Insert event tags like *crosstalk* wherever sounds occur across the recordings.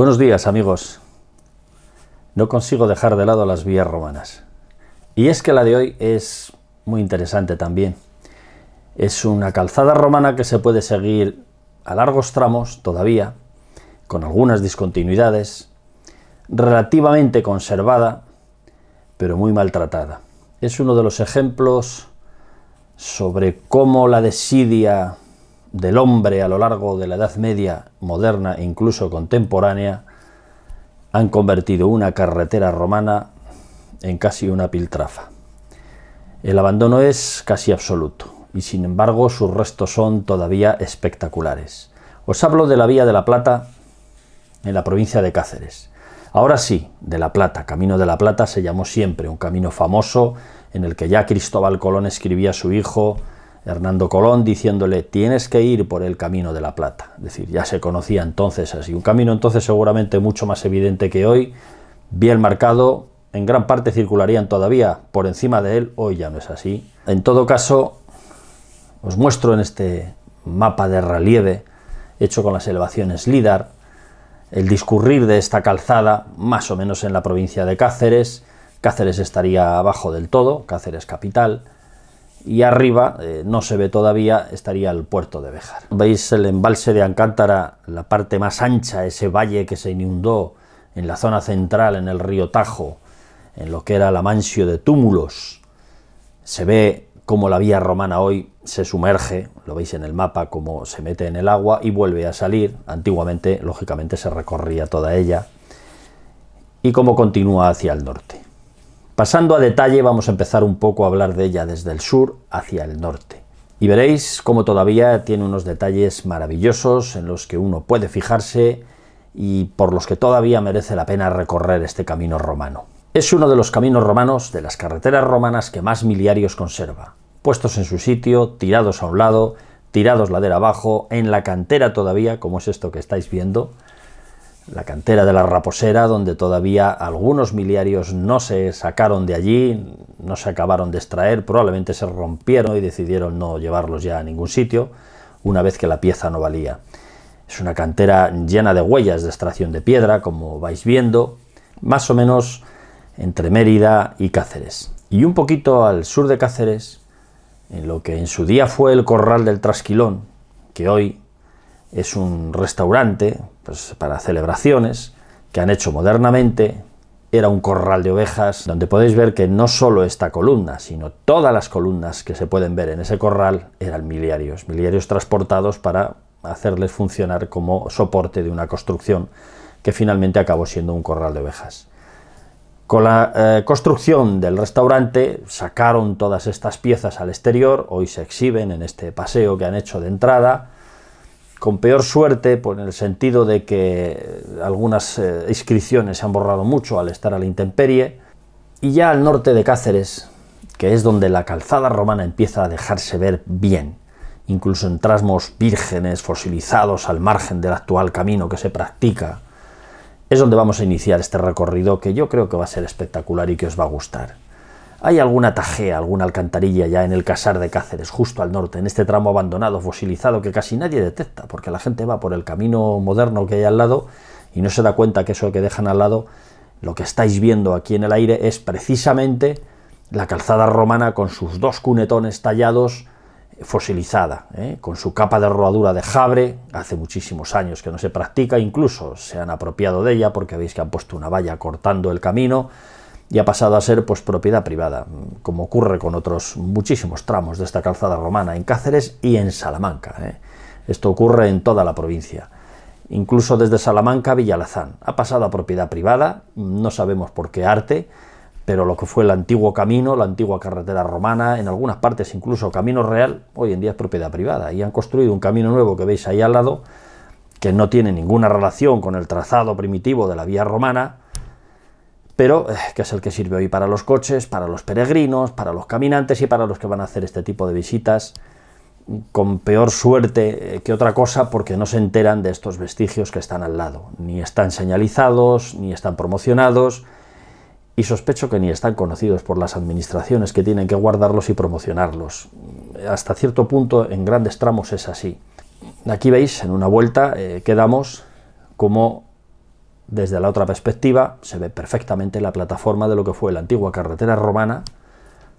Buenos días amigos. No consigo dejar de lado las vías romanas. Y es que la de hoy es muy interesante también. Es una calzada romana que se puede seguir a largos tramos todavía, con algunas discontinuidades, relativamente conservada, pero muy maltratada. Es uno de los ejemplos sobre cómo la desidia del hombre a lo largo de la Edad Media, moderna e incluso contemporánea, han convertido una carretera romana en casi una piltrafa. El abandono es casi absoluto y sin embargo sus restos son todavía espectaculares. Os hablo de la Vía de la Plata en la provincia de Cáceres. Ahora sí, de La Plata, Camino de la Plata se llamó siempre, un camino famoso en el que ya Cristóbal Colón escribía a su hijo Hernando Colón diciéndole tienes que ir por el camino de la plata. Es decir, ya se conocía entonces así. Un camino entonces seguramente mucho más evidente que hoy, bien marcado, en gran parte circularían todavía por encima de él, hoy ya no es así. En todo caso, os muestro en este mapa de relieve hecho con las elevaciones LIDAR, el discurrir de esta calzada más o menos en la provincia de Cáceres, Cáceres estaría abajo del todo, Cáceres capital, y arriba, eh, no se ve todavía, estaría el puerto de Bejar. Veis el embalse de Ancántara, la parte más ancha, ese valle que se inundó en la zona central, en el río Tajo, en lo que era la mansio de túmulos. Se ve cómo la vía romana hoy se sumerge, lo veis en el mapa, cómo se mete en el agua y vuelve a salir. Antiguamente, lógicamente, se recorría toda ella y cómo continúa hacia el norte. Pasando a detalle, vamos a empezar un poco a hablar de ella desde el sur hacia el norte. Y veréis cómo todavía tiene unos detalles maravillosos en los que uno puede fijarse y por los que todavía merece la pena recorrer este camino romano. Es uno de los caminos romanos, de las carreteras romanas que más miliarios conserva, puestos en su sitio, tirados a un lado, tirados ladera abajo, en la cantera todavía, como es esto que estáis viendo, la cantera de la Raposera, donde todavía algunos miliarios no se sacaron de allí, no se acabaron de extraer, probablemente se rompieron y decidieron no llevarlos ya a ningún sitio, una vez que la pieza no valía. Es una cantera llena de huellas de extracción de piedra, como vais viendo, más o menos entre Mérida y Cáceres. Y un poquito al sur de Cáceres, en lo que en su día fue el corral del Trasquilón, que hoy es un restaurante pues, para celebraciones que han hecho modernamente. Era un corral de ovejas donde podéis ver que no solo esta columna, sino todas las columnas que se pueden ver en ese corral eran miliarios, miliarios transportados para hacerles funcionar como soporte de una construcción que finalmente acabó siendo un corral de ovejas. Con la eh, construcción del restaurante sacaron todas estas piezas al exterior, hoy se exhiben en este paseo que han hecho de entrada, con peor suerte, por en el sentido de que algunas eh, inscripciones se han borrado mucho al estar a la intemperie, y ya al norte de Cáceres, que es donde la calzada romana empieza a dejarse ver bien, incluso en trasmos vírgenes fosilizados al margen del actual camino que se practica, es donde vamos a iniciar este recorrido que yo creo que va a ser espectacular y que os va a gustar. Hay alguna tajea, alguna alcantarilla ya en el casar de Cáceres, justo al norte, en este tramo abandonado, fosilizado, que casi nadie detecta, porque la gente va por el camino moderno que hay al lado y no se da cuenta que eso que dejan al lado, lo que estáis viendo aquí en el aire, es precisamente la calzada romana con sus dos cunetones tallados, fosilizada, ¿eh? con su capa de rodadura de jabre, hace muchísimos años que no se practica, incluso se han apropiado de ella porque veis que han puesto una valla cortando el camino, y ha pasado a ser pues, propiedad privada, como ocurre con otros muchísimos tramos de esta calzada romana en Cáceres y en Salamanca. ¿eh? Esto ocurre en toda la provincia, incluso desde Salamanca a Villalazán. Ha pasado a propiedad privada, no sabemos por qué arte, pero lo que fue el antiguo camino, la antigua carretera romana, en algunas partes incluso Camino Real, hoy en día es propiedad privada y han construido un camino nuevo que veis ahí al lado, que no tiene ninguna relación con el trazado primitivo de la vía romana, pero eh, que es el que sirve hoy para los coches, para los peregrinos, para los caminantes y para los que van a hacer este tipo de visitas con peor suerte eh, que otra cosa porque no se enteran de estos vestigios que están al lado, ni están señalizados, ni están promocionados y sospecho que ni están conocidos por las administraciones que tienen que guardarlos y promocionarlos. Hasta cierto punto en grandes tramos es así. Aquí veis, en una vuelta, eh, quedamos como desde la otra perspectiva se ve perfectamente la plataforma de lo que fue la antigua carretera romana,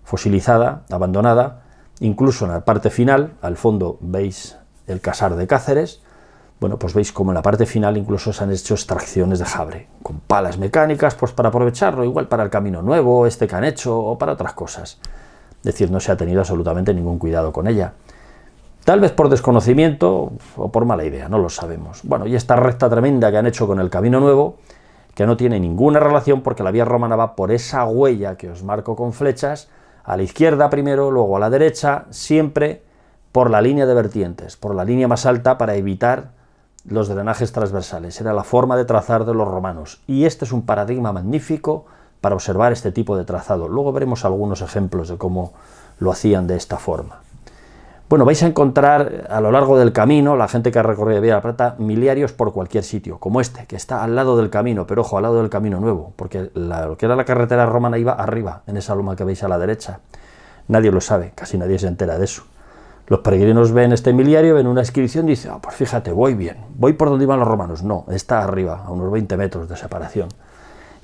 fosilizada, abandonada. Incluso en la parte final, al fondo veis el casar de Cáceres. Bueno, pues veis como en la parte final incluso se han hecho extracciones de jabre, con palas mecánicas, pues para aprovecharlo, igual para el camino nuevo, este que han hecho, o para otras cosas. Es decir, no se ha tenido absolutamente ningún cuidado con ella. Tal vez por desconocimiento o por mala idea, no lo sabemos. Bueno, y esta recta tremenda que han hecho con el Camino Nuevo, que no tiene ninguna relación porque la vía romana va por esa huella que os marco con flechas, a la izquierda primero, luego a la derecha, siempre por la línea de vertientes, por la línea más alta para evitar los drenajes transversales. Era la forma de trazar de los romanos. Y este es un paradigma magnífico para observar este tipo de trazado. Luego veremos algunos ejemplos de cómo lo hacían de esta forma. Bueno, vais a encontrar a lo largo del camino, la gente que ha recorrido Vía de Plata, miliarios por cualquier sitio, como este, que está al lado del camino, pero ojo, al lado del camino nuevo, porque lo que era la carretera romana iba arriba, en esa loma que veis a la derecha. Nadie lo sabe, casi nadie se entera de eso. Los peregrinos ven este miliario, ven una inscripción y dicen, ah, pues fíjate, voy bien, voy por donde iban los romanos. No, está arriba, a unos 20 metros de separación.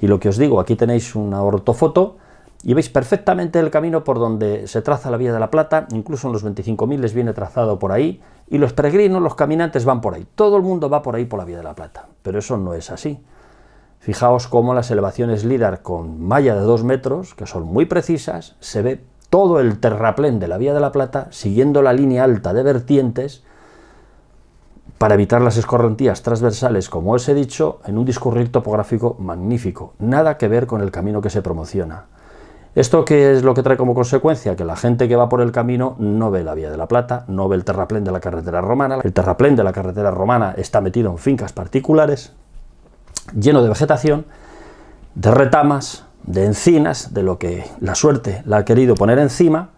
Y lo que os digo, aquí tenéis una ortofoto y veis perfectamente el camino por donde se traza la Vía de la Plata, incluso en los 25.000 les viene trazado por ahí, y los peregrinos, los caminantes van por ahí, todo el mundo va por ahí por la Vía de la Plata, pero eso no es así. Fijaos cómo las elevaciones LIDAR con malla de 2 metros, que son muy precisas, se ve todo el terraplén de la Vía de la Plata siguiendo la línea alta de vertientes para evitar las escorrentías transversales, como os he dicho, en un discurrir topográfico magnífico, nada que ver con el camino que se promociona. ¿Esto qué es lo que trae como consecuencia? Que la gente que va por el camino no ve la Vía de la Plata, no ve el terraplén de la carretera romana. El terraplén de la carretera romana está metido en fincas particulares, lleno de vegetación, de retamas, de encinas, de lo que la suerte la ha querido poner encima,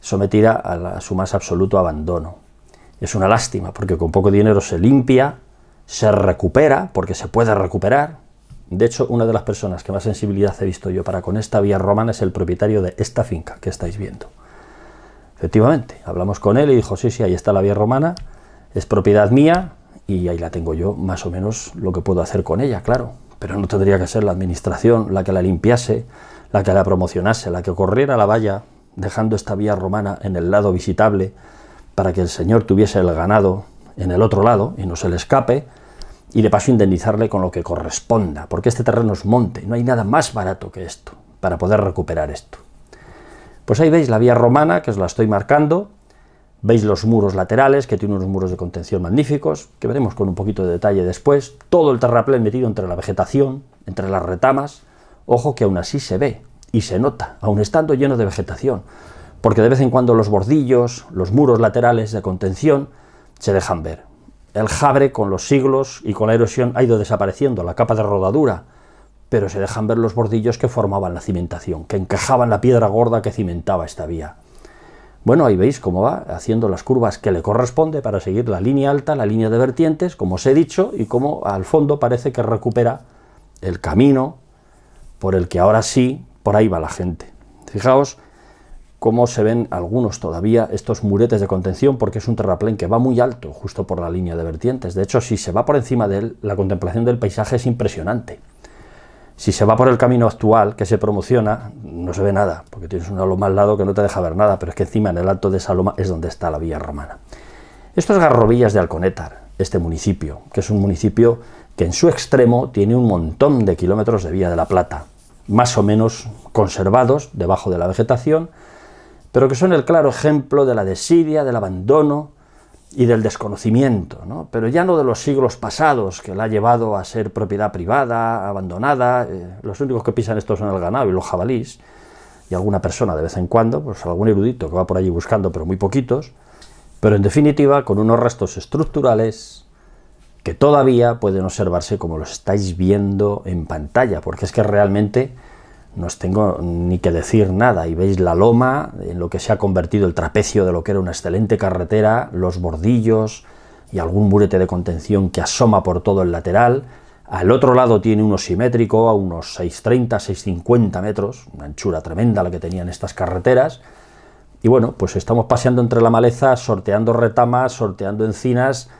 sometida a, a su más absoluto abandono. Es una lástima, porque con poco dinero se limpia, se recupera, porque se puede recuperar, de hecho, una de las personas que más sensibilidad he visto yo para con esta vía romana es el propietario de esta finca que estáis viendo. Efectivamente, hablamos con él y dijo, sí, sí, ahí está la vía romana, es propiedad mía y ahí la tengo yo, más o menos lo que puedo hacer con ella, claro. Pero no tendría que ser la administración la que la limpiase, la que la promocionase, la que corriera la valla, dejando esta vía romana en el lado visitable para que el señor tuviese el ganado en el otro lado y no se le escape y de paso indemnizarle con lo que corresponda, porque este terreno es monte, no hay nada más barato que esto para poder recuperar esto. Pues ahí veis la vía romana, que os la estoy marcando, veis los muros laterales, que tiene unos muros de contención magníficos, que veremos con un poquito de detalle después, todo el terraplén metido entre la vegetación, entre las retamas, ojo que aún así se ve y se nota, aún estando lleno de vegetación, porque de vez en cuando los bordillos, los muros laterales de contención, se dejan ver. El jabre con los siglos y con la erosión ha ido desapareciendo, la capa de rodadura, pero se dejan ver los bordillos que formaban la cimentación, que encajaban la piedra gorda que cimentaba esta vía. Bueno, ahí veis cómo va haciendo las curvas que le corresponde para seguir la línea alta, la línea de vertientes, como os he dicho, y como al fondo parece que recupera el camino por el que ahora sí, por ahí va la gente. Fijaos cómo se ven algunos todavía estos muretes de contención, porque es un terraplén que va muy alto, justo por la línea de vertientes. De hecho, si se va por encima de él, la contemplación del paisaje es impresionante. Si se va por el camino actual que se promociona, no se ve nada, porque tienes una loma al lado que no te deja ver nada, pero es que encima en el alto de esa loma es donde está la vía romana. Estos es Garrobillas de Alconétar, este municipio, que es un municipio que en su extremo tiene un montón de kilómetros de vía de la Plata, más o menos conservados debajo de la vegetación, pero que son el claro ejemplo de la desidia, del abandono y del desconocimiento, ¿no? pero ya no de los siglos pasados que la ha llevado a ser propiedad privada, abandonada, eh, los únicos que pisan esto son el ganado y los jabalís, y alguna persona de vez en cuando, pues algún erudito que va por allí buscando, pero muy poquitos, pero en definitiva con unos restos estructurales que todavía pueden observarse como los estáis viendo en pantalla, porque es que realmente no os tengo ni que decir nada. Y veis la loma, en lo que se ha convertido el trapecio de lo que era una excelente carretera, los bordillos y algún murete de contención que asoma por todo el lateral. Al otro lado tiene uno simétrico a unos 630, 650 metros, una anchura tremenda la que tenían estas carreteras. Y bueno, pues estamos paseando entre la maleza, sorteando retamas, sorteando encinas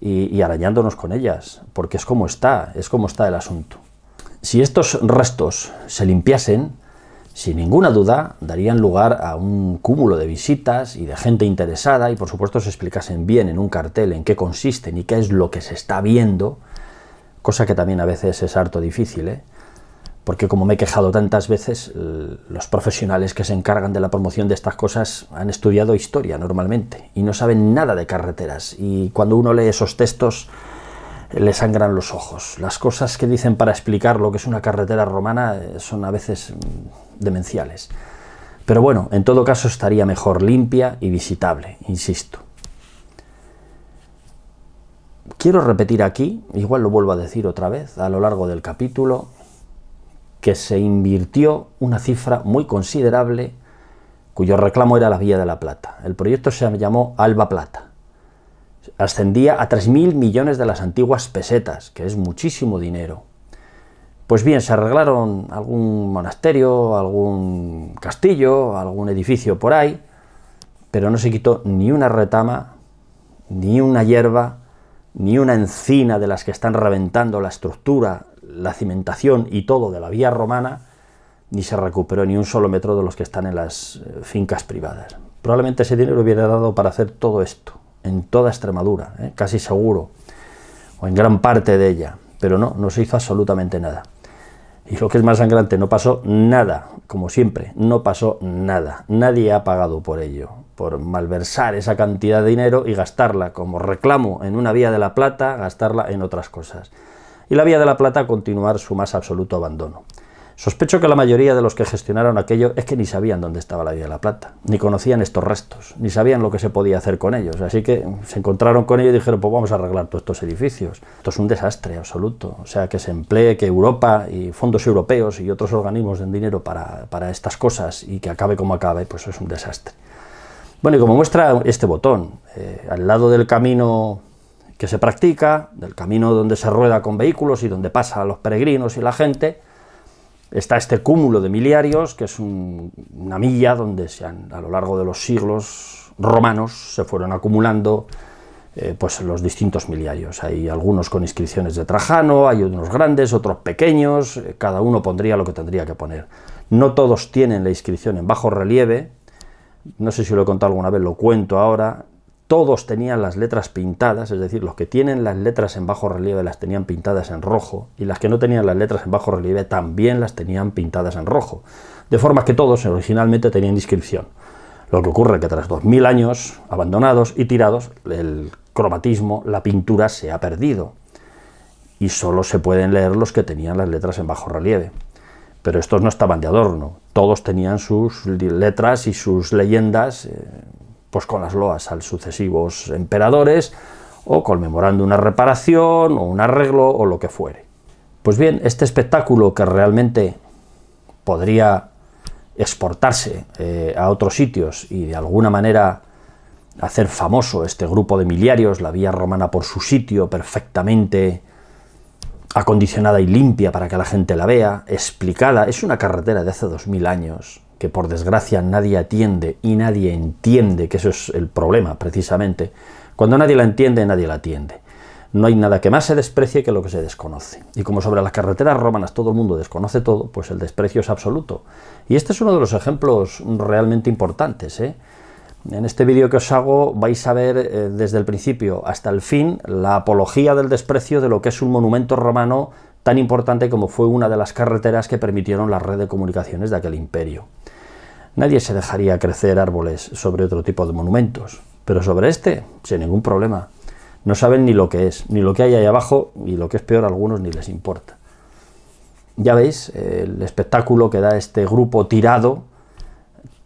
y, y arañándonos con ellas, porque es como está, es como está el asunto. Si estos restos se limpiasen, sin ninguna duda darían lugar a un cúmulo de visitas y de gente interesada y por supuesto se explicasen bien en un cartel en qué consisten y qué es lo que se está viendo, cosa que también a veces es harto difícil, ¿eh? porque como me he quejado tantas veces, los profesionales que se encargan de la promoción de estas cosas han estudiado historia normalmente y no saben nada de carreteras y cuando uno lee esos textos le sangran los ojos. Las cosas que dicen para explicar lo que es una carretera romana eh, son a veces mm, demenciales. Pero bueno, en todo caso estaría mejor limpia y visitable, insisto. Quiero repetir aquí, igual lo vuelvo a decir otra vez a lo largo del capítulo, que se invirtió una cifra muy considerable cuyo reclamo era la Vía de la Plata. El proyecto se llamó Alba Plata ascendía a 3.000 millones de las antiguas pesetas, que es muchísimo dinero. Pues bien, se arreglaron algún monasterio, algún castillo, algún edificio por ahí, pero no se quitó ni una retama, ni una hierba, ni una encina de las que están reventando la estructura, la cimentación y todo de la vía romana, ni se recuperó ni un solo metro de los que están en las eh, fincas privadas. Probablemente ese dinero hubiera dado para hacer todo esto, en toda Extremadura, ¿eh? casi seguro, o en gran parte de ella, pero no, no se hizo absolutamente nada. Y lo que es más sangrante, no pasó nada, como siempre, no pasó nada. Nadie ha pagado por ello, por malversar esa cantidad de dinero y gastarla como reclamo en una vía de la plata, gastarla en otras cosas. Y la vía de la plata continuar su más absoluto abandono. Sospecho que la mayoría de los que gestionaron aquello es que ni sabían dónde estaba la Vía de la Plata, ni conocían estos restos, ni sabían lo que se podía hacer con ellos. Así que se encontraron con ellos y dijeron, pues vamos a arreglar todos estos edificios. Esto es un desastre absoluto. O sea, que se emplee, que Europa y fondos europeos y otros organismos den dinero para, estas cosas y que acabe como acabe, pues es un desastre. Bueno, y como muestra este botón, eh, al lado del camino que se practica, del camino donde se rueda con vehículos y donde pasan los peregrinos y la gente, está este cúmulo de miliarios, que es una milla donde a lo largo de los siglos romanos se fueron acumulando eh, pues los distintos miliarios. Hay algunos con inscripciones de Trajano, hay unos grandes, otros pequeños, eh, cada uno pondría lo que tendría que poner. No todos tienen la inscripción en bajo relieve, no sé si lo he contado alguna vez, lo cuento ahora, todos tenían las letras pintadas, es decir, los que tienen las letras en bajo relieve las tenían pintadas en rojo y las que no tenían las letras en bajo relieve también las tenían pintadas en rojo, de forma que todos originalmente tenían inscripción. Lo que ocurre es que tras 2000 años abandonados y tirados, el cromatismo, la pintura se ha perdido y solo se pueden leer los que tenían las letras en bajo relieve. Pero estos no estaban de adorno, todos tenían sus letras y sus leyendas. Eh, pues con las loas a sucesivos emperadores, o conmemorando una reparación, o un arreglo, o lo que fuere. Pues bien, este espectáculo que realmente podría exportarse eh, a otros sitios y de alguna manera hacer famoso este grupo de miliarios, la vía romana por su sitio perfectamente acondicionada y limpia para que la gente la vea, explicada, es una carretera de hace 2000 años, que por desgracia nadie atiende y nadie entiende, que eso es el problema precisamente, cuando nadie la entiende, nadie la atiende. No hay nada que más se desprecie que lo que se desconoce. Y como sobre las carreteras romanas todo el mundo desconoce todo, pues el desprecio es absoluto. Y este es uno de los ejemplos realmente importantes. ¿eh? En este vídeo que os hago vais a ver eh, desde el principio hasta el fin la apología del desprecio de lo que es un monumento romano tan importante como fue una de las carreteras que permitieron la red de comunicaciones de aquel imperio. Nadie se dejaría crecer árboles sobre otro tipo de monumentos, pero sobre este, sin ningún problema. No saben ni lo que es, ni lo que hay ahí abajo, y lo que es peor, a algunos ni les importa. Ya veis el espectáculo que da este grupo tirado,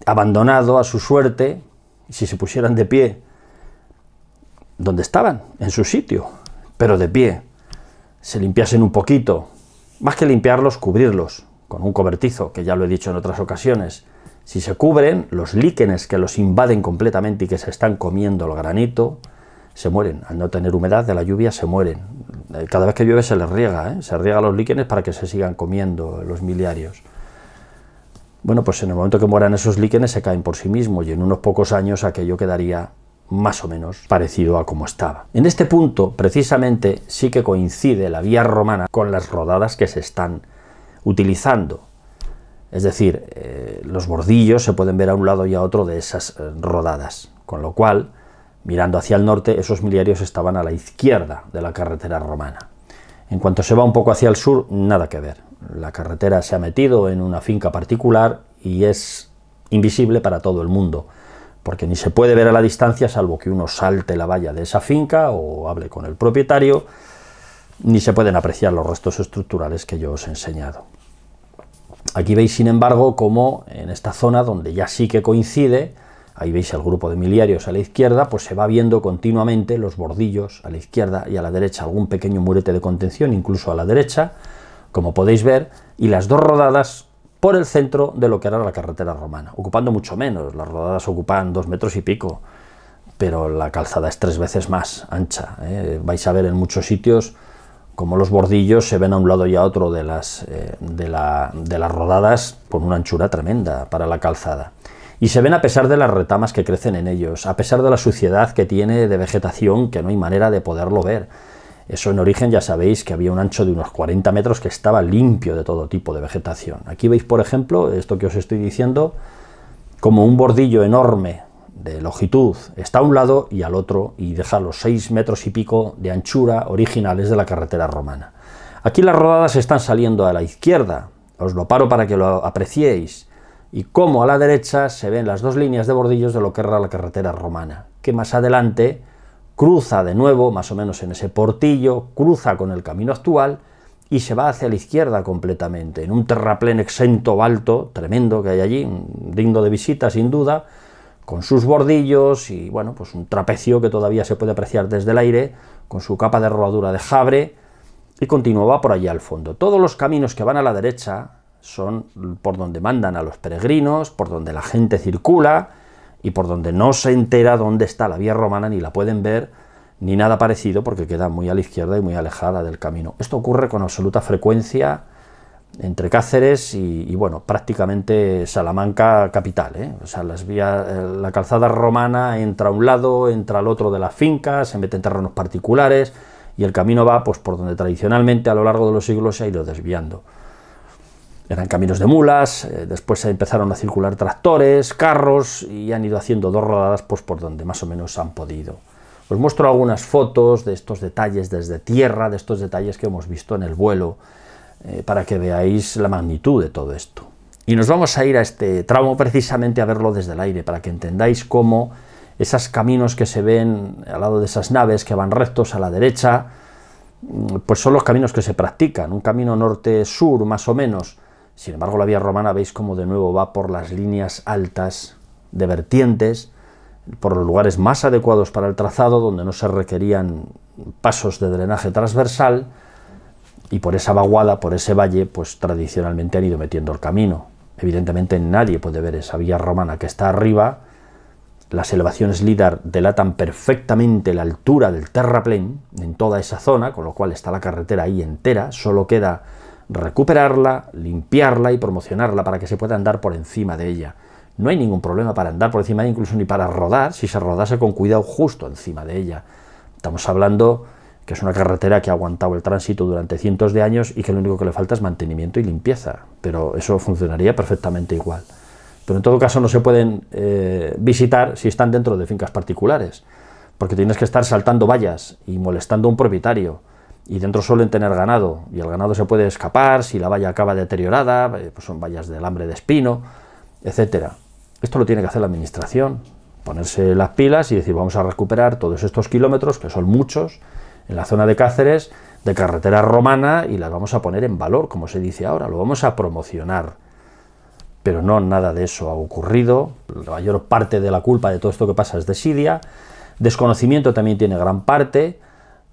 abandonado a su suerte, si se pusieran de pie, donde estaban, en su sitio, pero de pie, se limpiasen un poquito, más que limpiarlos, cubrirlos con un cobertizo, que ya lo he dicho en otras ocasiones, si se cubren, los líquenes que los invaden completamente y que se están comiendo el granito, se mueren. Al no tener humedad de la lluvia, se mueren. Eh, cada vez que llueve se les riega, ¿eh? se riega los líquenes para que se sigan comiendo los miliarios. Bueno, pues en el momento que mueran esos líquenes se caen por sí mismos y en unos pocos años aquello quedaría más o menos parecido a como estaba. En este punto, precisamente, sí que coincide la vía romana con las rodadas que se están utilizando es decir, eh, los bordillos se pueden ver a un lado y a otro de esas eh, rodadas, con lo cual, mirando hacia el norte, esos miliarios estaban a la izquierda de la carretera romana. En cuanto se va un poco hacia el sur, nada que ver. La carretera se ha metido en una finca particular y es invisible para todo el mundo, porque ni se puede ver a la distancia salvo que uno salte la valla de esa finca o hable con el propietario, ni se pueden apreciar los restos estructurales que yo os he enseñado. Aquí veis, sin embargo, como en esta zona donde ya sí que coincide, ahí veis el grupo de miliarios a la izquierda, pues se va viendo continuamente los bordillos a la izquierda y a la derecha, algún pequeño murete de contención, incluso a la derecha, como podéis ver, y las dos rodadas por el centro de lo que era la carretera romana, ocupando mucho menos, las rodadas ocupan dos metros y pico, pero la calzada es tres veces más ancha. ¿eh? Vais a ver en muchos sitios como los bordillos se ven a un lado y a otro de las, eh, de, las rodadas con una anchura tremenda para la calzada. Y se ven a pesar de las retamas que crecen en ellos, a pesar de la suciedad que tiene de vegetación que no hay manera de poderlo ver. Eso en origen ya sabéis que había un ancho de unos 40 metros que estaba limpio de todo tipo de vegetación. Aquí veis, por ejemplo, esto que os estoy diciendo, como un bordillo enorme de longitud está a un lado y al otro y deja los 6 metros y pico de anchura originales de la carretera romana. Aquí las rodadas están saliendo a la izquierda, os lo paro para que lo apreciéis, y como a la derecha se ven las dos líneas de bordillos de lo que era la carretera romana, que más adelante cruza de nuevo, más o menos en ese portillo, cruza con el camino actual y se va hacia la izquierda completamente, en un terraplén exento, alto tremendo que hay allí, digno de visita sin duda, con sus bordillos y bueno, pues un trapecio que todavía se puede apreciar desde el aire, con su capa de rodadura de jabre y continuaba por allí al fondo. Todos los caminos que van a la derecha son por donde mandan a los peregrinos, por donde la gente circula y por donde no se entera dónde está la vía romana ni la pueden ver ni nada parecido porque queda muy a la izquierda y muy alejada del camino. Esto ocurre con absoluta frecuencia entre Cáceres y, bueno, prácticamente Salamanca capital. ¿eh? O sea, las vías, eh, la calzada romana entra a un lado, entra al otro de las fincas, se mete en terrenos particulares y el camino va pues, por donde tradicionalmente a lo largo de los siglos se ha ido desviando. Eran caminos de mulas, eh, después se empezaron a circular tractores, carros y han ido haciendo dos rodadas pues, por donde más o menos han podido. Os muestro algunas fotos de estos detalles desde tierra, de estos detalles que hemos visto en el vuelo eh, para que veáis la magnitud de todo esto. Y nos vamos a ir a este tramo precisamente a verlo desde el aire, para que entendáis cómo esos caminos que se ven al lado de esas naves que van rectos a la derecha, mm, pues son los caminos que se practican, un camino norte-sur más o menos. Sin embargo, la vía romana veis cómo de nuevo va por las líneas altas de vertientes, por los lugares más adecuados para el trazado, donde no se requerían pasos de drenaje transversal, y por esa vaguada, por ese valle, pues tradicionalmente han ido metiendo el camino. Evidentemente nadie puede ver esa vía romana que está arriba. Las elevaciones LIDAR delatan perfectamente la altura del terraplén en toda esa zona, con lo cual está la carretera ahí entera. Solo queda recuperarla, limpiarla y promocionarla para que se pueda andar por encima de ella. No hay ningún problema para andar por encima de ella, incluso ni para rodar, si se rodase con cuidado justo encima de ella. Estamos hablando que es una carretera que ha aguantado el tránsito durante cientos de años y que lo único que le falta es mantenimiento y limpieza, pero eso funcionaría perfectamente igual. Pero en todo caso no se pueden eh, visitar si están dentro de fincas particulares, porque tienes que estar saltando vallas y molestando a un propietario, y dentro suelen tener ganado, y el ganado se puede escapar si la valla acaba deteriorada, eh, pues son vallas de alambre de espino, etc. Esto lo tiene que hacer la administración, ponerse las pilas y decir vamos a recuperar todos estos kilómetros, que son muchos, en la zona de Cáceres de carretera romana y las vamos a poner en valor, como se dice ahora, lo vamos a promocionar. Pero no, nada de eso ha ocurrido. La mayor parte de la culpa de todo esto que pasa es de Siria. Desconocimiento también tiene gran parte,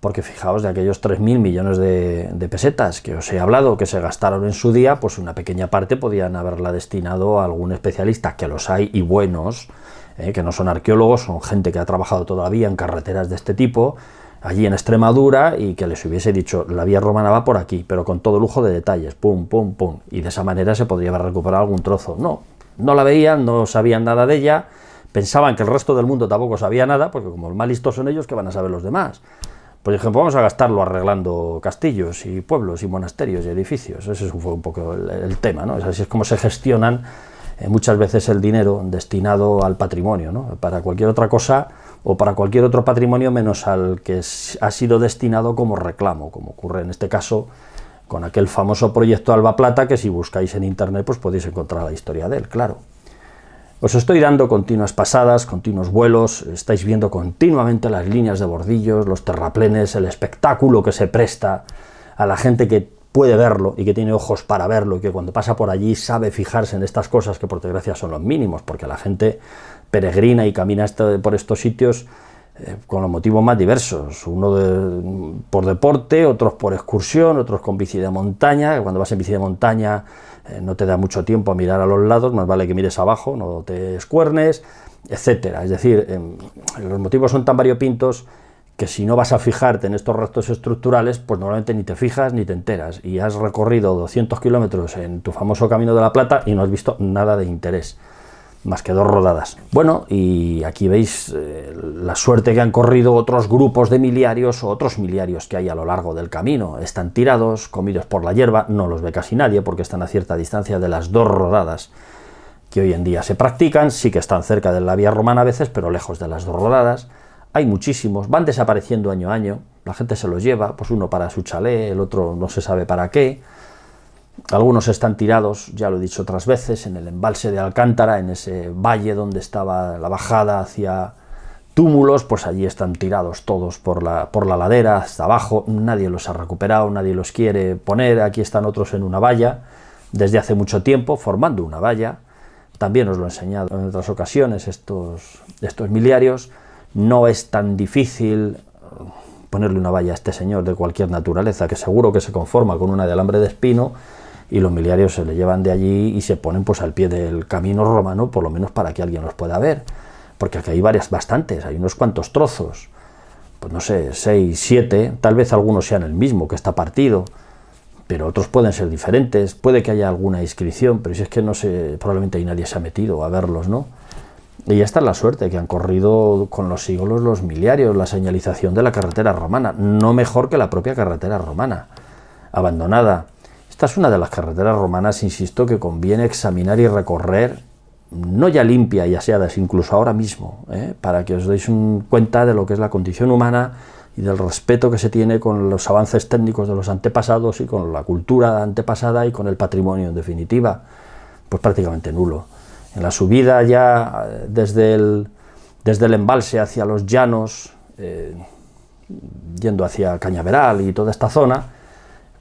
porque fijaos, de aquellos 3.000 millones de, pesetas que os he hablado, que se gastaron en su día, pues una pequeña parte podían haberla destinado a algún especialista, que los hay y buenos, eh, que no son arqueólogos, son gente que ha trabajado todavía en carreteras de este tipo, allí en Extremadura y que les hubiese dicho la vía romana va por aquí, pero con todo lujo de detalles, pum, pum, pum, y de esa manera se podría recuperar algún trozo. No, no la veían, no sabían nada de ella, pensaban que el resto del mundo tampoco sabía nada, porque como los más listos son ellos, que van a saber los demás? Por ejemplo, vamos a gastarlo arreglando castillos y pueblos y monasterios y edificios. Ese fue un poco el, tema, ¿no? así es como se gestionan eh, muchas veces el dinero destinado al patrimonio, ¿no? Para cualquier otra cosa o para cualquier otro patrimonio menos al que ha sido destinado como reclamo, como ocurre en este caso con aquel famoso proyecto Alba Plata, que si buscáis en internet pues podéis encontrar la historia de él, claro. Os estoy dando continuas pasadas, continuos vuelos, estáis viendo continuamente las líneas de bordillos, los terraplenes, el espectáculo que se presta a la gente que puede verlo y que tiene ojos para verlo y que cuando pasa por allí sabe fijarse en estas cosas que por desgracia son los mínimos, porque la gente peregrina y camina por estos sitios eh, con los motivos más diversos, uno por deporte, otros por excursión, otros con bici de montaña, cuando vas en bici de montaña eh, no te da mucho tiempo a mirar a los lados, más vale que mires abajo, no te escuernes, etcétera. Es decir, em, los motivos son tan variopintos que si no vas a fijarte en estos restos estructurales, pues normalmente ni te fijas ni te enteras. Y has recorrido 200 kilómetros en tu famoso Camino de la Plata y no has visto nada de interés más que dos rodadas. Bueno, y aquí veis eh, la suerte que han corrido otros grupos de miliarios o otros miliarios que hay a lo largo del camino. Están tirados, comidos por la hierba, no los ve casi nadie porque están a cierta distancia de las dos rodadas que hoy en día se practican, sí que están cerca de la vía romana a veces, pero lejos de las dos rodadas. Hay muchísimos, van desapareciendo año a año, la gente se los lleva, pues uno para su chalet, el otro no se sabe para qué. Algunos están tirados, ya lo he dicho otras veces, en el embalse de Alcántara, en ese valle donde estaba la bajada hacia túmulos, pues allí están tirados todos por la, ladera, hasta abajo, nadie los ha recuperado, nadie los quiere poner, aquí están otros en una valla, desde hace mucho tiempo formando una valla, también os lo he enseñado en otras ocasiones estos miliarios, no es tan difícil eh, ponerle una valla a este señor de cualquier naturaleza, que seguro que se conforma con una de alambre de espino, y los miliarios se le llevan de allí y se ponen pues al pie del camino romano, por lo menos para que alguien los pueda ver. Porque aquí hay varias, bastantes, hay unos cuantos trozos, pues no sé, seis, siete, tal vez algunos sean el mismo que está partido, pero otros pueden ser diferentes, puede que haya alguna inscripción, pero si es que no sé, probablemente ahí nadie se ha metido a verlos, ¿no? Y ya está la suerte que han corrido con los siglos los miliarios, la señalización de la carretera romana, no mejor que la propia carretera romana, abandonada esta es una de las carreteras romanas, insisto, que conviene examinar y recorrer, no ya limpia y aseadas, incluso ahora mismo, ¿eh? para que os deis cuenta de lo que es la condición humana y del respeto que se tiene con los avances técnicos de los antepasados y con la cultura antepasada y con el patrimonio en definitiva, pues prácticamente nulo. En la subida ya desde el, embalse hacia los llanos, eh, yendo hacia Cañaveral y toda esta zona,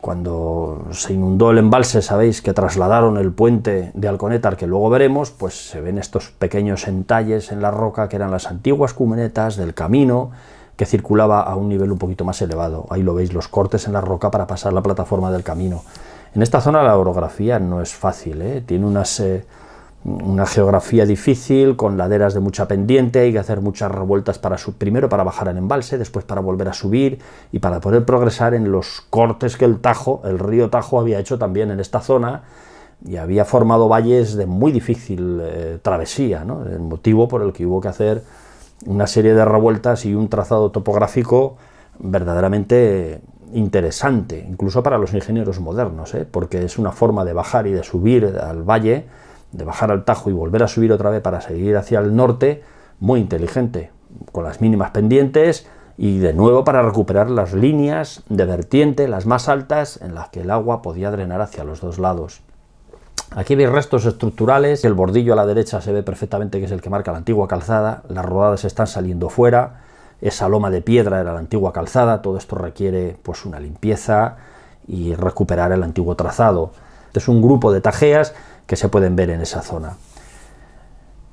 cuando se inundó el embalse, sabéis que trasladaron el puente de Alconetar, que luego veremos, pues se ven estos pequeños entalles en la roca que eran las antiguas cumenetas del camino que circulaba a un nivel un poquito más elevado. Ahí lo veis, los cortes en la roca para pasar la plataforma del camino. En esta zona la orografía no es fácil, ¿eh? tiene unas... Eh, una geografía difícil, con laderas de mucha pendiente, hay que hacer muchas revueltas para primero para bajar al embalse, después para volver a subir y para poder progresar en los cortes que el Tajo, el río Tajo había hecho también en esta zona y había formado valles de muy difícil eh, travesía, el motivo por el que hubo que hacer una serie de revueltas y un trazado topográfico verdaderamente interesante, incluso para los ingenieros modernos, ¿eh? porque es una forma de bajar y de subir al valle de bajar al Tajo y volver a subir otra vez para seguir hacia el norte, muy inteligente, con las mínimas pendientes y de nuevo para recuperar las líneas de vertiente, las más altas, en las que el agua podía drenar hacia los dos lados. Aquí veis restos estructurales, el bordillo a la derecha se ve perfectamente que es el que marca la antigua calzada, las rodadas están saliendo fuera, esa loma de piedra era la antigua calzada, todo esto requiere pues una limpieza y recuperar el antiguo trazado. Este es un grupo de tajeas que se pueden ver en esa zona.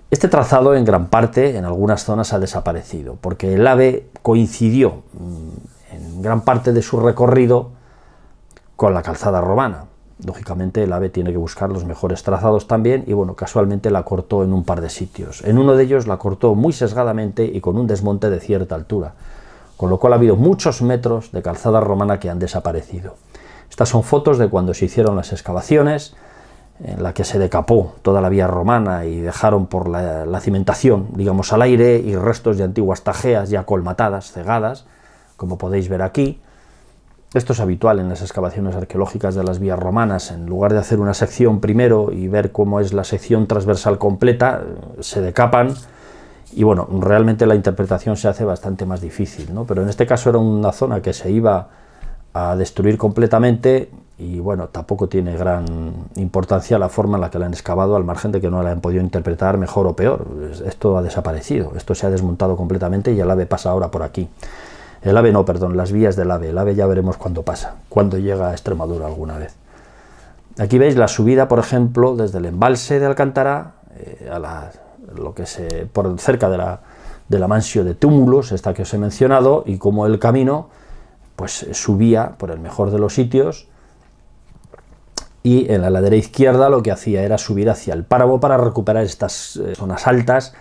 Este trazado en gran parte, en algunas zonas, ha desaparecido, porque el ave coincidió mm, en gran parte de su recorrido con la calzada romana. Lógicamente el ave tiene que buscar los mejores trazados también y bueno, casualmente la cortó en un par de sitios. En uno de ellos la cortó muy sesgadamente y con un desmonte de cierta altura, con lo cual ha habido muchos metros de calzada romana que han desaparecido. Estas son fotos de cuando se hicieron las excavaciones, en la que se decapó toda la vía romana y dejaron por la, cimentación, digamos, al aire y restos de antiguas tajeas ya colmatadas, cegadas, como podéis ver aquí. Esto es habitual en las excavaciones arqueológicas de las vías romanas. En lugar de hacer una sección primero y ver cómo es la sección transversal completa, se decapan y bueno, realmente la interpretación se hace bastante más difícil, ¿no? Pero en este caso era una zona que se iba a destruir completamente y bueno, tampoco tiene gran importancia la forma en la que la han excavado, al margen de que no la han podido interpretar mejor o peor. Esto ha desaparecido, esto se ha desmontado completamente y el ave pasa ahora por aquí. El ave no, perdón, las vías del ave. El ave ya veremos cuándo pasa, cuando llega a Extremadura alguna vez. Aquí veis la subida, por ejemplo, desde el embalse de Alcántara eh, a la, lo que se, por cerca de la, de la mansio de túmulos, esta que os he mencionado, y como el camino pues subía por el mejor de los sitios, y en la ladera izquierda lo que hacía era subir hacia el páramo para recuperar estas eh, zonas altas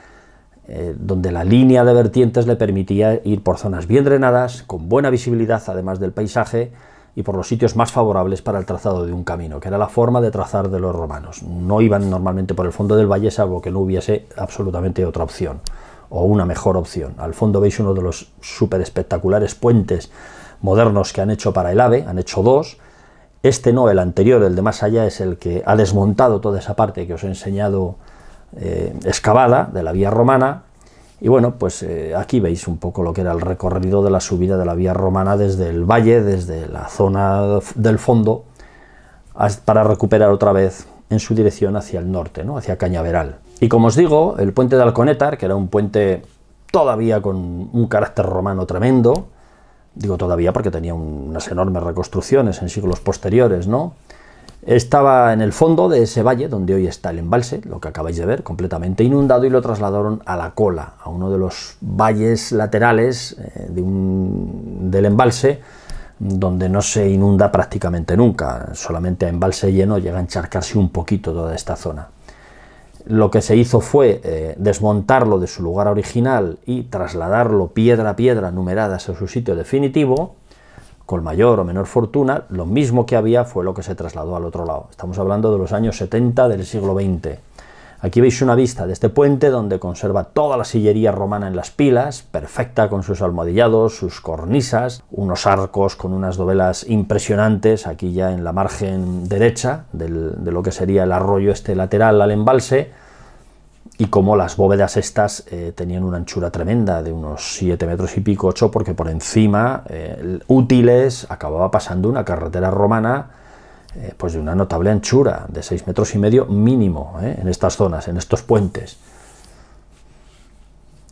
eh, donde la línea de vertientes le permitía ir por zonas bien drenadas, con buena visibilidad además del paisaje y por los sitios más favorables para el trazado de un camino, que era la forma de trazar de los romanos. No iban normalmente por el fondo del valle salvo que no hubiese absolutamente otra opción o una mejor opción. Al fondo veis uno de los súper espectaculares puentes modernos que han hecho para el AVE, han hecho dos, este no, el anterior, el de más allá, es el que ha desmontado toda esa parte que os he enseñado eh, excavada de la vía romana. Y bueno, pues eh, aquí veis un poco lo que era el recorrido de la subida de la vía romana desde el valle, desde la zona del fondo, para recuperar otra vez en su dirección hacia el norte, ¿no? hacia Cañaveral. Y como os digo, el puente de Alconétar, que era un puente todavía con un carácter romano tremendo, digo todavía porque tenía unas enormes reconstrucciones en siglos posteriores, ¿no? Estaba en el fondo de ese valle donde hoy está el embalse, lo que acabáis de ver, completamente inundado y lo trasladaron a la cola, a uno de los valles laterales eh, de del embalse, donde no se inunda prácticamente nunca, solamente a embalse lleno llega a encharcarse un poquito toda esta zona lo que se hizo fue eh, desmontarlo de su lugar original y trasladarlo piedra a piedra numeradas a su sitio definitivo, con mayor o menor fortuna, lo mismo que había fue lo que se trasladó al otro lado. Estamos hablando de los años 70 del siglo XX. Aquí veis una vista de este puente donde conserva toda la sillería romana en las pilas, perfecta con sus almohadillados, sus cornisas, unos arcos con unas dovelas impresionantes aquí ya en la margen derecha de lo que sería el arroyo este lateral al embalse y como las bóvedas estas eh, tenían una anchura tremenda de unos 7 metros y pico, 8, porque por encima, eh, útiles, acababa pasando una carretera romana eh, pues de una notable anchura, de 6 metros y medio mínimo eh, en estas zonas, en estos puentes.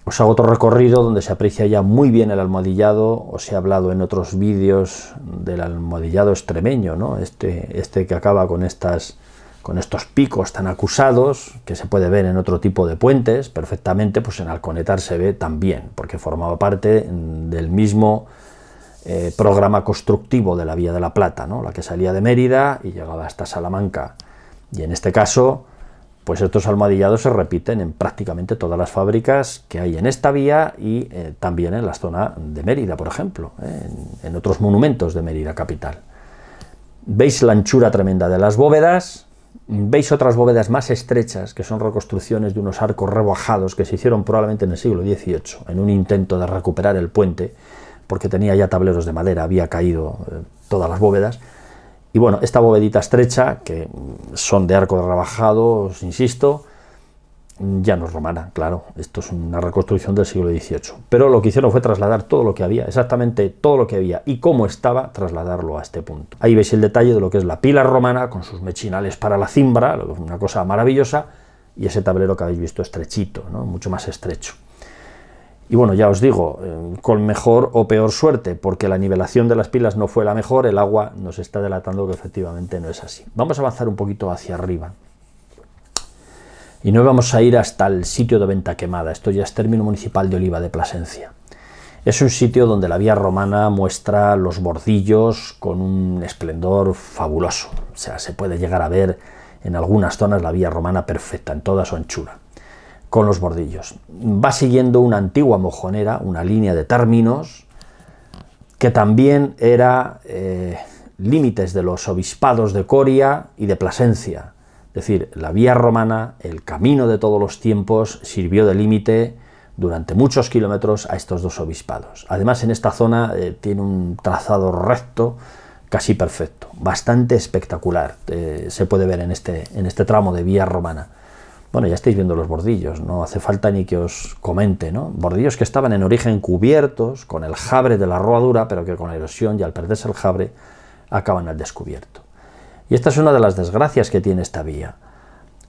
Os hago otro recorrido donde se aprecia ya muy bien el almohadillado, os he hablado en otros vídeos del almohadillado extremeño, ¿no? este, este que acaba con, estas, con estos picos tan acusados, que se puede ver en otro tipo de puentes perfectamente, pues en Alconetar se ve también, porque formaba parte mm, del mismo eh, programa constructivo de la Vía de la Plata, ¿no? la que salía de Mérida y llegaba hasta Salamanca. Y en este caso, pues estos almohadillados se repiten en prácticamente todas las fábricas que hay en esta vía y eh, también en la zona de Mérida, por ejemplo, ¿eh? en, en, otros monumentos de Mérida capital. Veis la anchura tremenda de las bóvedas, veis otras bóvedas más estrechas, que son reconstrucciones de unos arcos rebajados que se hicieron probablemente en el siglo XVIII, en un intento de recuperar el puente, porque tenía ya tableros de madera, había caído eh, todas las bóvedas. Y bueno, esta bóvedita estrecha, que mm, son de arco rebajado, os insisto, ya no es romana, claro, esto es una reconstrucción del siglo XVIII. Pero lo que hicieron fue trasladar todo lo que había, exactamente todo lo que había y cómo estaba, trasladarlo a este punto. Ahí veis el detalle de lo que es la pila romana con sus mechinales para la cimbra, una cosa maravillosa, y ese tablero que habéis visto estrechito, ¿no? mucho más estrecho. Y bueno, ya os digo, eh, con mejor o peor suerte, porque la nivelación de las pilas no fue la mejor, el agua nos está delatando que efectivamente no es así. Vamos a avanzar un poquito hacia arriba. Y no vamos a ir hasta el sitio de Venta Quemada, esto ya es término municipal de Oliva de Plasencia. Es un sitio donde la vía romana muestra los bordillos con un esplendor fabuloso. O sea, se puede llegar a ver en algunas zonas la vía romana perfecta, en toda su anchura con los bordillos. Va siguiendo una antigua mojonera, una línea de términos, que también era eh, límites de los obispados de Coria y de Plasencia. Es decir, la vía romana, el camino de todos los tiempos, sirvió de límite durante muchos kilómetros a estos dos obispados. Además, en esta zona eh, tiene un trazado recto, casi perfecto, bastante espectacular. Eh, se puede ver en este, en este tramo de vía romana. Bueno, ya estáis viendo los bordillos, no hace falta ni que os comente, ¿no? Bordillos que estaban en origen cubiertos con el jabre de la roadura, pero que con la erosión y al perderse el jabre acaban al descubierto. Y esta es una de las desgracias que tiene esta vía.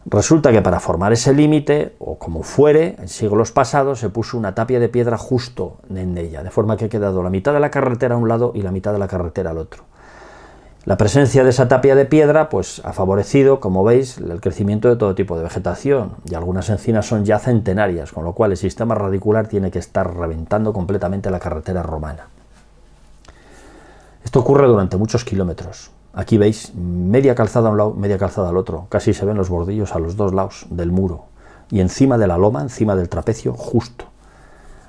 Resulta que para formar ese límite, o como fuere, en siglos pasados se puso una tapia de piedra justo en ella, de forma que ha quedado la mitad de la carretera a un lado y la mitad de la carretera al otro. La presencia de esa tapia de piedra pues, ha favorecido, como veis, el crecimiento de todo tipo de vegetación y algunas encinas son ya centenarias, con lo cual el sistema radicular tiene que estar reventando completamente la carretera romana. Esto ocurre durante muchos kilómetros. Aquí veis media calzada a un lado, media calzada al otro. Casi se ven los bordillos a los dos lados del muro y encima de la loma, encima del trapecio, justo.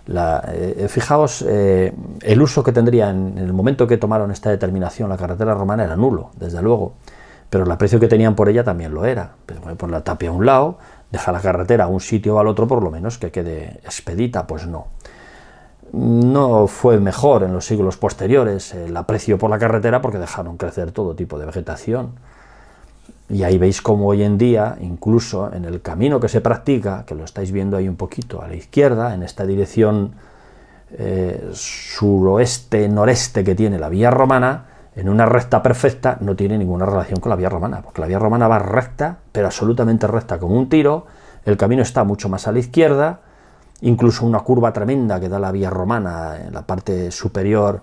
La, eh, eh, fijaos, eh, el uso que tendría en, el momento que tomaron esta determinación la carretera romana era nulo, desde luego, pero el aprecio que tenían por ella también lo era. Pues, la tapia a un lado, deja la carretera a un sitio o al otro, por lo menos que quede expedita, pues no. No fue mejor en los siglos posteriores el aprecio por la carretera porque dejaron crecer todo tipo de vegetación. Y ahí veis cómo hoy en día, incluso en el camino que se practica, que lo estáis viendo ahí un poquito a la izquierda, en esta dirección eh, suroeste-noreste que tiene la vía romana, en una recta perfecta no tiene ninguna relación con la vía romana, porque la vía romana va recta, pero absolutamente recta como un tiro, el camino está mucho más a la izquierda, incluso una curva tremenda que da la vía romana en la parte superior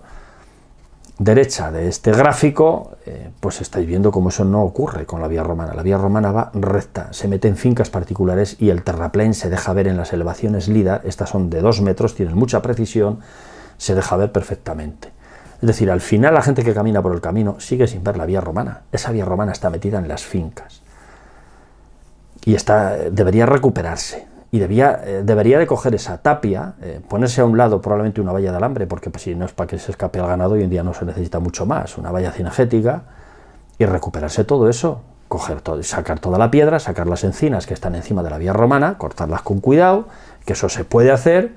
derecha de este gráfico, eh, pues estáis viendo cómo eso no ocurre con la vía romana. La vía romana va recta, se mete en fincas particulares y el terraplén se deja ver en las elevaciones LIDAR. Estas son de 2 metros, tienen mucha precisión, se deja ver perfectamente. Es decir, al final la gente que camina por el camino sigue sin ver la vía romana. Esa vía romana está metida en las fincas. Y está, debería recuperarse y debía, eh, debería de coger esa tapia, eh, ponerse a un lado probablemente una valla de alambre, porque si no es para que se escape al ganado, hoy en día no se necesita mucho más, una valla cinegética, y recuperarse todo eso, coger todo, sacar toda la piedra, sacar las encinas que están encima de la vía romana, cortarlas con cuidado, que eso se puede hacer,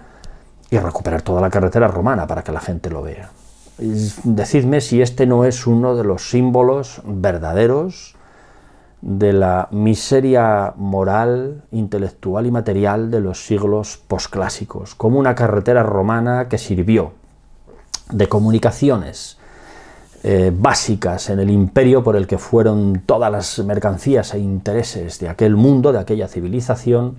y recuperar toda la carretera romana para que la gente lo vea. decidme si este no es uno de los símbolos verdaderos de la miseria moral, intelectual y material de los siglos posclásicos, como una carretera romana que sirvió de comunicaciones eh, básicas en el imperio por el que fueron todas las mercancías e intereses de aquel mundo, de aquella civilización,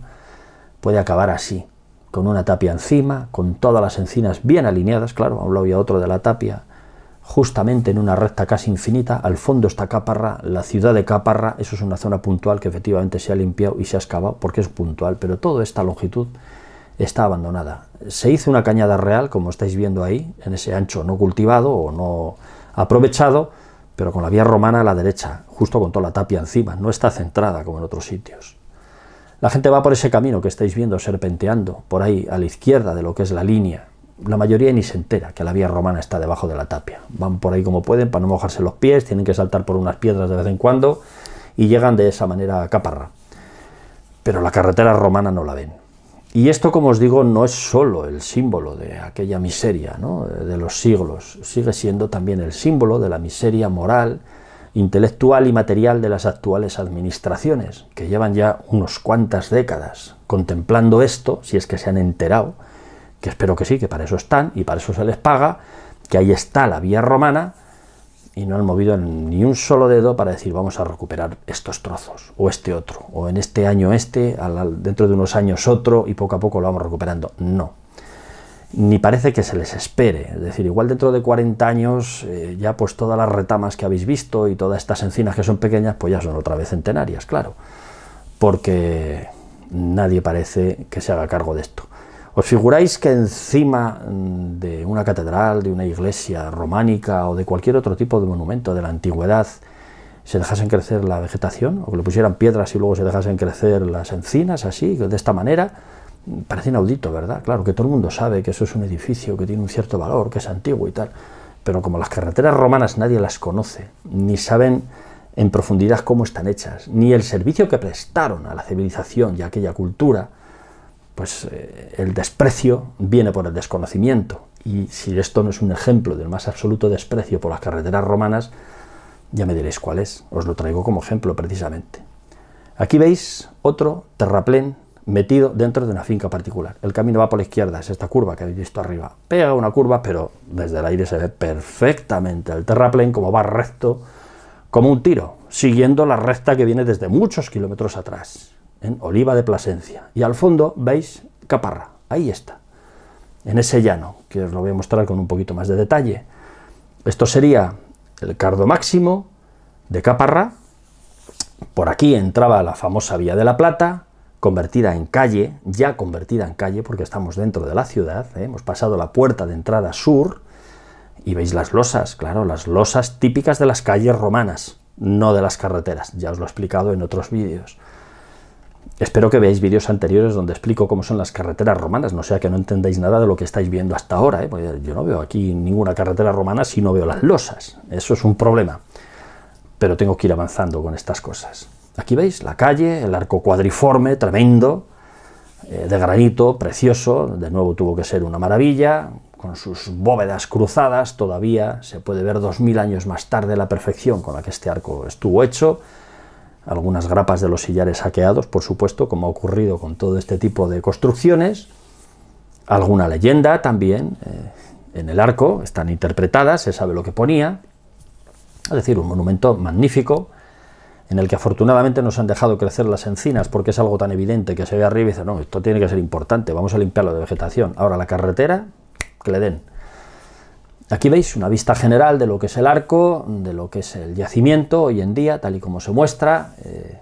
puede acabar así, con una tapia encima, con todas las encinas bien alineadas, claro, a un a otro de la tapia, justamente en una recta casi infinita. Al fondo está Caparra, la ciudad de Caparra, eso es una zona puntual que efectivamente se ha limpiado y se ha excavado porque es puntual, pero toda esta longitud está abandonada. Se hizo una cañada real, como estáis viendo ahí, en ese ancho no cultivado o no aprovechado, pero con la vía romana a la derecha, justo con toda la tapia encima, no está centrada como en otros sitios. La gente va por ese camino que estáis viendo serpenteando, por ahí a la izquierda de lo que es la línea, la mayoría ni se entera que la vía romana está debajo de la tapia. Van por ahí como pueden para no mojarse los pies, tienen que saltar por unas piedras de vez en cuando y llegan de esa manera a Caparra. Pero la carretera romana no la ven. Y esto, como os digo, no es solo el símbolo de aquella miseria de los siglos, sigue siendo también el símbolo de la miseria moral, intelectual y material de las actuales administraciones, que llevan ya unos cuantas décadas contemplando esto, si es que se han enterado, que espero que sí, que para eso están y para eso se les paga, que ahí está la vía romana y no han movido ni un solo dedo para decir vamos a recuperar estos trozos o este otro, o en este año este, dentro de unos años otro y poco a poco lo vamos recuperando. No, ni parece que se les espere. Es decir, igual dentro de 40 años eh, ya pues todas las retamas que habéis visto y todas estas encinas que son pequeñas pues ya son otra vez centenarias, claro. Porque nadie parece que se haga cargo de esto. ¿Os figuráis que encima mm, de una catedral, de una iglesia románica o de cualquier otro tipo de monumento de la antigüedad se dejasen crecer la vegetación? ¿O que le pusieran piedras y luego se dejasen crecer las encinas así, de esta manera? Mm, parece inaudito, ¿verdad? Claro, que todo el mundo sabe que eso es un edificio que tiene un cierto valor, que es antiguo y tal. Pero como las carreteras romanas nadie las conoce, ni saben en profundidad cómo están hechas, ni el servicio que prestaron a la civilización y a aquella cultura, pues eh, el desprecio viene por el desconocimiento. Y si esto no es un ejemplo del más absoluto desprecio por las carreteras romanas, ya me diréis cuál es. Os lo traigo como ejemplo precisamente. Aquí veis otro terraplén metido dentro de una finca particular. El camino va por la izquierda, es esta curva que habéis visto arriba. Pega una curva, pero desde el aire se ve perfectamente el terraplén como va recto, como un tiro, siguiendo la recta que viene desde muchos kilómetros atrás en Oliva de Plasencia. Y al fondo veis Caparra, ahí está, en ese llano, que os lo voy a mostrar con un poquito más de detalle. Esto sería el cardo máximo de Caparra. Por aquí entraba la famosa Vía de la Plata, convertida en calle, ya convertida en calle porque estamos dentro de la ciudad, ¿eh? hemos pasado la puerta de entrada sur y veis las losas, claro, las losas típicas de las calles romanas, no de las carreteras, ya os lo he explicado en otros vídeos. Espero que veáis vídeos anteriores donde explico cómo son las carreteras romanas, no sea que no entendáis nada de lo que estáis viendo hasta ahora. ¿eh? Pues yo no veo aquí ninguna carretera romana si no veo las losas. Eso es un problema. Pero tengo que ir avanzando con estas cosas. Aquí veis la calle, el arco cuadriforme, tremendo, eh, de granito, precioso. De nuevo tuvo que ser una maravilla, con sus bóvedas cruzadas. Todavía se puede ver dos mil años más tarde la perfección con la que este arco estuvo hecho algunas grapas de los sillares saqueados, por supuesto, como ha ocurrido con todo este tipo de construcciones, alguna leyenda también eh, en el arco, están interpretadas, se sabe lo que ponía, es decir, un monumento magnífico, en el que afortunadamente nos han dejado crecer las encinas porque es algo tan evidente que se ve arriba y dice, no, esto tiene que ser importante, vamos a limpiarlo de vegetación. Ahora la carretera, que le den. Aquí veis una vista general de lo que es el arco, de lo que es el yacimiento hoy en día, tal y como se muestra, eh,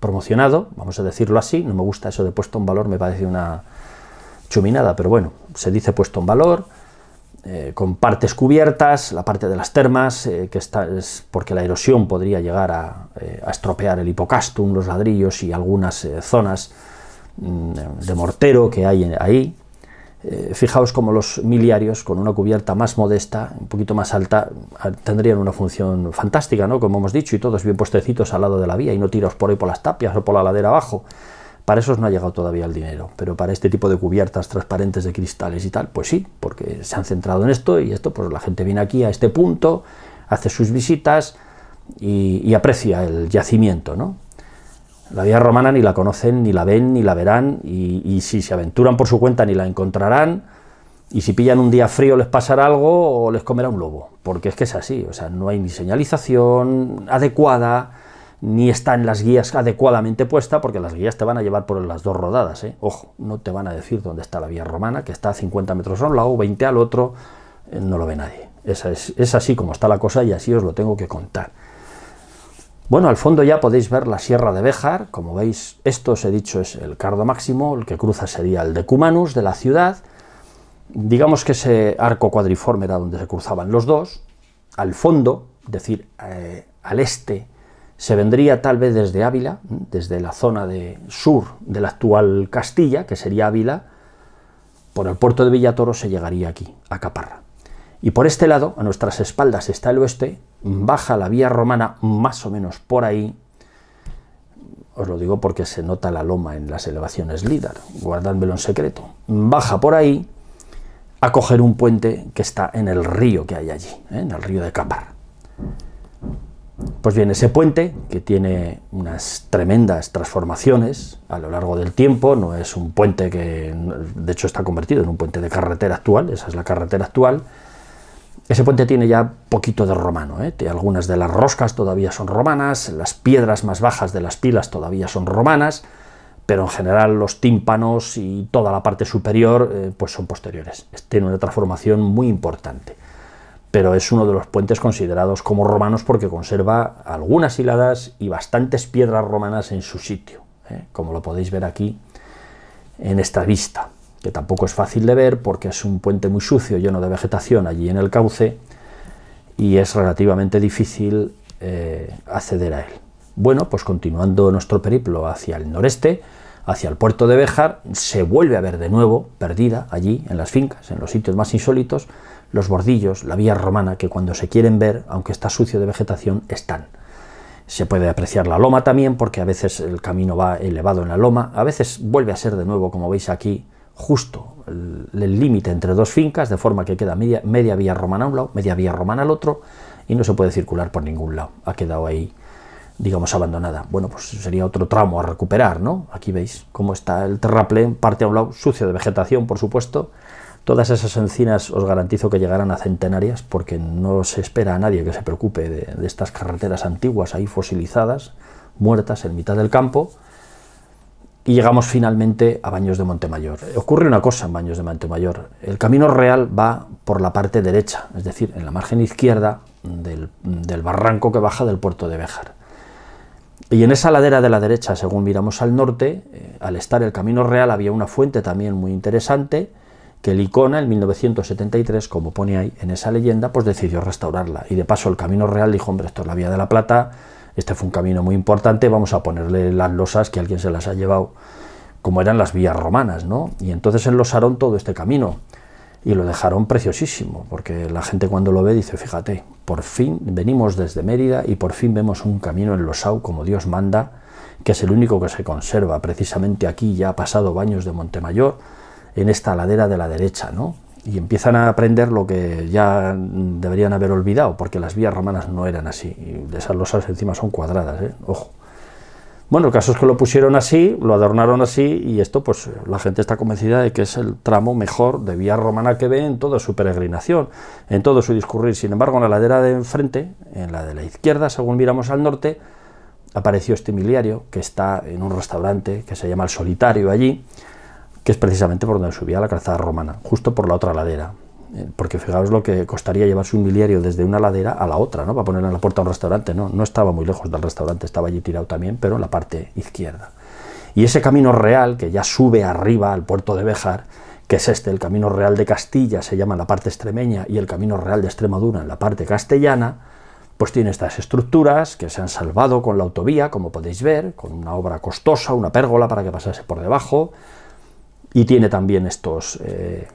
promocionado, vamos a decirlo así, no me gusta eso de puesto en valor, me parece una chuminada, pero bueno, se dice puesto en valor, eh, con partes cubiertas, la parte de las termas, eh, que está, es porque la erosión podría llegar a, estropear el hipocastum, los ladrillos y algunas zonas mm, de mortero que hay ahí, eh, fijaos como los miliarios con una cubierta más modesta, un poquito más alta, ah, tendrían una función fantástica, ¿no? Como hemos dicho, y todos bien puestecitos al lado de la vía y no tiros por ahí por las tapias o por la ladera abajo. Para eso no ha llegado todavía el dinero, pero para este tipo de cubiertas transparentes de cristales y tal, pues sí, porque se han centrado en esto y esto, pues la gente viene aquí a este punto, hace sus visitas y, y aprecia el yacimiento, ¿no? La vía romana ni la conocen, ni la ven, ni la verán, y, si se aventuran por su cuenta ni la encontrarán, y si pillan un día frío les pasará algo o les comerá un lobo, porque es que es así, o sea, no hay ni señalización adecuada, ni está en las guías adecuadamente puesta, porque las guías te van a llevar por las dos rodadas, ¿eh? ojo, no te van a decir dónde está la vía romana, que está a 50 metros a un lado, 20 al otro, eh, no lo ve nadie. Esa es, es así como está la cosa y así os lo tengo que contar. Bueno, al fondo ya podéis ver la Sierra de Béjar, como veis, esto os he dicho es el cardo máximo, el que cruza sería el de Cumanus, de la ciudad, digamos que ese arco cuadriforme era donde se cruzaban los dos, al fondo, es decir, eh, al este, se vendría tal vez desde Ávila, desde la zona de sur de la actual Castilla, que sería Ávila, por el puerto de Villatoro se llegaría aquí, a Caparra. Y por este lado, a nuestras espaldas está el oeste, baja la vía romana más o menos por ahí. Os lo digo porque se nota la loma en las elevaciones Líder, guardadmelo en secreto. Baja por ahí a coger un puente que está en el río que hay allí, ¿eh? en el río de Capar. Pues bien, ese puente, que tiene unas tremendas transformaciones a lo largo del tiempo, no es un puente que, de hecho, está convertido en un puente de carretera actual, esa es la carretera actual, ese puente tiene ya poquito de romano, ¿eh? algunas de las roscas todavía son romanas, las piedras más bajas de las pilas todavía son romanas, pero en general los tímpanos y toda la parte superior eh, pues son posteriores. Tiene una transformación muy importante, pero es uno de los puentes considerados como romanos porque conserva algunas hiladas y bastantes piedras romanas en su sitio, ¿eh? como lo podéis ver aquí en esta vista que tampoco es fácil de ver porque es un puente muy sucio, lleno de vegetación allí en el cauce, y es relativamente difícil eh, acceder a él. Bueno, pues continuando nuestro periplo hacia el noreste, hacia el puerto de Béjar, se vuelve a ver de nuevo, perdida allí, en las fincas, en los sitios más insólitos, los bordillos, la vía romana, que cuando se quieren ver, aunque está sucio de vegetación, están. Se puede apreciar la loma también, porque a veces el camino va elevado en la loma, a veces vuelve a ser de nuevo, como veis aquí, justo el límite entre dos fincas, de forma que queda media, vía romana a un lado, media vía romana al otro, y no se puede circular por ningún lado. Ha quedado ahí, digamos, abandonada. Bueno, pues sería otro tramo a recuperar, ¿no? Aquí veis cómo está el terraplén, parte a un lado, sucio de vegetación, por supuesto. Todas esas encinas os garantizo que llegarán a centenarias porque no se espera a nadie que se preocupe de estas carreteras antiguas ahí fosilizadas, muertas en mitad del campo y llegamos finalmente a Baños de Montemayor. Ocurre una cosa en Baños de Montemayor. El camino real va por la parte derecha, es decir, en la margen izquierda del, barranco que baja del puerto de Béjar. Y en esa ladera de la derecha, según miramos al norte, eh, al estar el camino real había una fuente también muy interesante que el Icona en 1973, como pone ahí en esa leyenda, pues decidió restaurarla. Y de paso el Camino Real dijo, hombre, esto es la Vía de la Plata, este fue un camino muy importante, vamos a ponerle las losas que alguien se las ha llevado, como eran las vías romanas, ¿no? Y entonces enlosaron todo este camino y lo dejaron preciosísimo, porque la gente cuando lo ve dice, fíjate, por fin venimos desde Mérida y por fin vemos un camino enlosado como Dios manda, que es el único que se conserva, precisamente aquí ya ha pasado Baños de Montemayor, en esta ladera de la derecha, ¿no? y empiezan a aprender lo que ya deberían haber olvidado, porque las vías romanas no eran así. Y esas losas encima son cuadradas, ¿eh? ojo. Bueno, el caso es que lo pusieron así, lo adornaron así, y esto, pues la gente está convencida de que es el tramo mejor de vía romana que ve en toda su peregrinación, en todo su discurrir. Sin embargo, en la ladera de enfrente, en la de la izquierda, según miramos al norte, apareció este miliario que está en un restaurante que se llama El Solitario allí que es precisamente por donde subía la calzada romana, justo por la otra ladera. Eh, porque fijaos lo que costaría llevarse un miliario desde una ladera a la otra, ¿no? Para poner en la puerta un restaurante, ¿no? No estaba muy lejos del restaurante, estaba allí tirado también, pero en la parte izquierda. Y ese camino real que ya sube arriba al puerto de Béjar, que es este, el Camino Real de Castilla, se llama la parte extremeña, y el Camino Real de Extremadura en la parte castellana, pues tiene estas estructuras que se han salvado con la autovía, como podéis ver, con una obra costosa, una pérgola para que pasase por debajo, y tiene también estos, eh,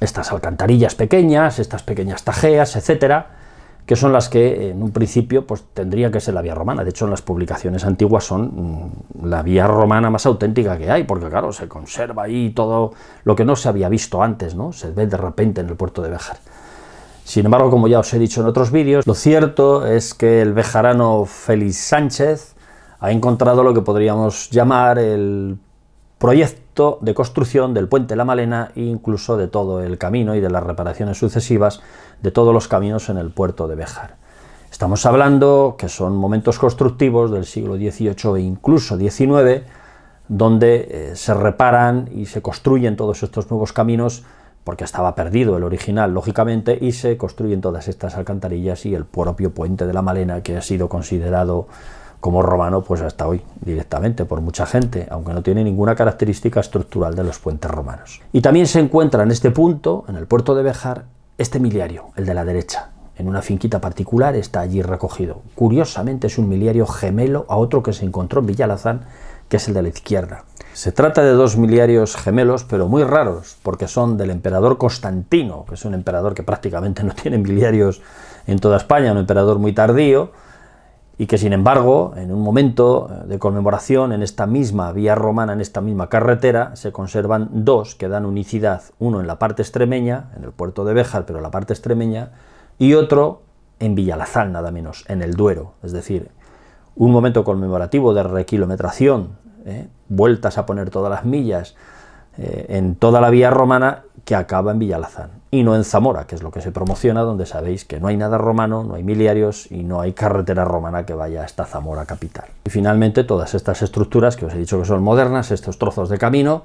estas alcantarillas pequeñas, estas pequeñas tajeas, etcétera, que son las que en un principio pues, tendría que ser la vía romana. De hecho, en las publicaciones antiguas son mm, la vía romana más auténtica que hay, porque claro, se conserva ahí todo lo que no se había visto antes, ¿no? Se ve de repente en el puerto de Béjar. Sin embargo, como ya os he dicho en otros vídeos, lo cierto es que el bejarano Félix Sánchez ha encontrado lo que podríamos llamar el proyecto de construcción del puente La Malena e incluso de todo el camino y de las reparaciones sucesivas de todos los caminos en el puerto de Béjar. Estamos hablando que son momentos constructivos del siglo XVIII e incluso XIX, donde eh, se reparan y se construyen todos estos nuevos caminos, porque estaba perdido el original, lógicamente, y se construyen todas estas alcantarillas y el propio puente de la Malena, que ha sido considerado como romano pues hasta hoy directamente por mucha gente, aunque no tiene ninguna característica estructural de los puentes romanos. Y también se encuentra en este punto, en el puerto de Bejar, este miliario, el de la derecha. En una finquita particular está allí recogido. Curiosamente es un miliario gemelo a otro que se encontró en Villalazán, que es el de la izquierda. Se trata de dos miliarios gemelos, pero muy raros, porque son del emperador Constantino, que es un emperador que prácticamente no tiene *laughs* miliarios en toda España, un emperador muy tardío, y que sin embargo, en un momento eh, de conmemoración, en esta misma vía romana, en esta misma carretera, se conservan dos que dan unicidad, uno en la parte extremeña, en el puerto de Béjar, pero en la parte extremeña, y otro en Villalazán, nada menos, en el Duero, es decir, un momento conmemorativo de requilometración, ¿eh? vueltas a poner todas las millas eh, en toda la vía romana que acaba en Villalazán y no en Zamora, que es lo que se promociona, donde sabéis que no hay nada romano, no hay miliarios y no hay carretera romana que vaya hasta Zamora capital. Y finalmente todas estas estructuras que os he dicho que son modernas, estos trozos de camino,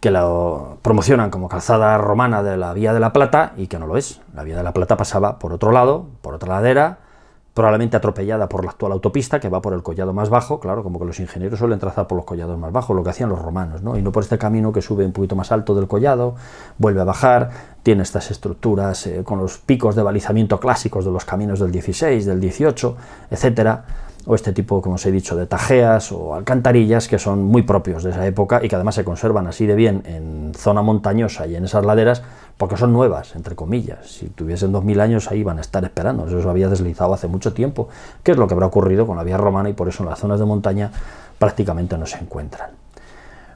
que lo promocionan como calzada romana de la Vía de la Plata y que no lo es. La Vía de la Plata pasaba por otro lado, por otra ladera, probablemente atropellada por la actual autopista, que va por el collado más bajo, claro, como que los ingenieros suelen trazar por los collados más bajos, lo que hacían los romanos, ¿no? Y no por este camino que sube un poquito más alto del collado, vuelve a bajar, tiene estas estructuras eh, con los picos de balizamiento clásicos de los caminos del 16, del 18, etcétera, o este tipo, como os he dicho, de tajeas o alcantarillas que son muy propios de esa época y que además se conservan así de bien en zona montañosa y en esas laderas, porque son nuevas, entre comillas. Si tuviesen 2000 años ahí van a estar esperando, eso se había deslizado hace mucho tiempo, que es lo que habrá ocurrido con la vía romana y por eso en las zonas de montaña prácticamente no se encuentran.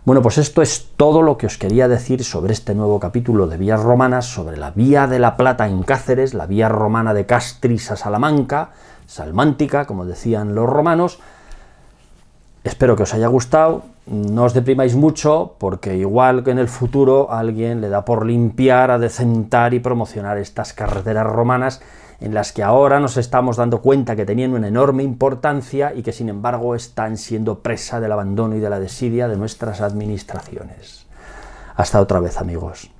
Bueno, pues esto es todo lo que os quería decir sobre este nuevo capítulo de vías romanas, sobre la vía de la Plata en Cáceres, la vía romana de Castris a Salamanca, salmántica, como decían los romanos, espero que os haya gustado. No os deprimáis mucho, porque igual que en el futuro alguien le da por limpiar, adecentar y promocionar estas carreteras romanas en las que ahora nos estamos dando cuenta que tenían una enorme importancia y que sin embargo están siendo presa del abandono y de la desidia de nuestras administraciones. Hasta otra vez amigos.